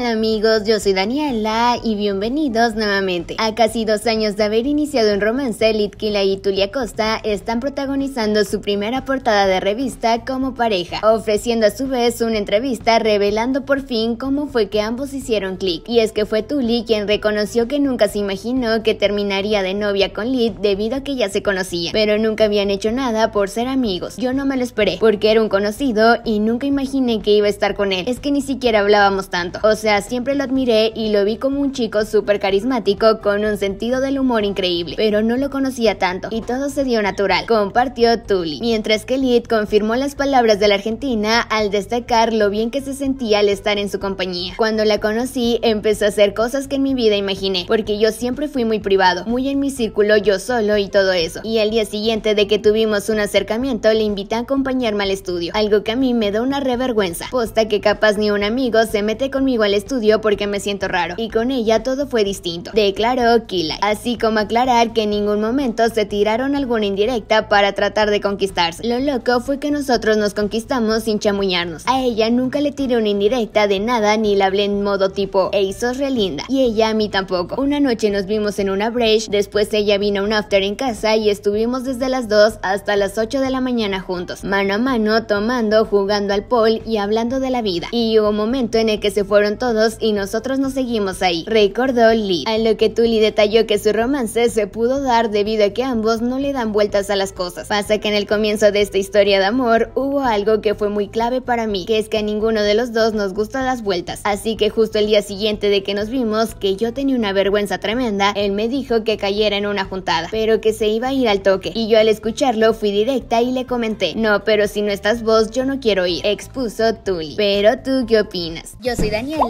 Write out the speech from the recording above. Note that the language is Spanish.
Hola amigos, yo soy Daniela y bienvenidos nuevamente. A casi dos años de haber iniciado un romance, Litkila y Tulia Costa están protagonizando su primera portada de revista como pareja, ofreciendo a su vez una entrevista revelando por fin cómo fue que ambos hicieron clic. Y es que fue Tuli quien reconoció que nunca se imaginó que terminaría de novia con Lit debido a que ya se conocían, pero nunca habían hecho nada por ser amigos. Yo no me lo esperé, porque era un conocido y nunca imaginé que iba a estar con él. Es que ni siquiera hablábamos tanto. O sea, siempre lo admiré y lo vi como un chico súper carismático con un sentido del humor increíble, pero no lo conocía tanto y todo se dio natural, compartió Tuli. Mientras que Lid confirmó las palabras de la argentina al destacar lo bien que se sentía al estar en su compañía. Cuando la conocí, empezó a hacer cosas que en mi vida imaginé, porque yo siempre fui muy privado, muy en mi círculo yo solo y todo eso. Y al día siguiente de que tuvimos un acercamiento, le invité a acompañarme al estudio, algo que a mí me da una revergüenza, posta que capaz ni un amigo se mete conmigo al estudio estudio porque me siento raro. Y con ella todo fue distinto, declaró Kila, así como aclarar que en ningún momento se tiraron alguna indirecta para tratar de conquistarse. Lo loco fue que nosotros nos conquistamos sin chamuñarnos. A ella nunca le tiré una indirecta de nada ni la hablé en modo tipo, hey, sos linda, Y ella a mí tampoco. Una noche nos vimos en una breach, después ella vino a un after en casa y estuvimos desde las 2 hasta las 8 de la mañana juntos, mano a mano, tomando, jugando al pol y hablando de la vida. Y hubo un momento en el que se fueron todos y nosotros nos seguimos ahí, recordó Lee, a lo que Tully detalló que su romance se pudo dar debido a que ambos no le dan vueltas a las cosas. Pasa que en el comienzo de esta historia de amor hubo algo que fue muy clave para mí, que es que a ninguno de los dos nos gustan las vueltas, así que justo el día siguiente de que nos vimos, que yo tenía una vergüenza tremenda, él me dijo que cayera en una juntada, pero que se iba a ir al toque, y yo al escucharlo fui directa y le comenté, no, pero si no estás vos yo no quiero ir, expuso Tully. Pero tú qué opinas? Yo soy Daniela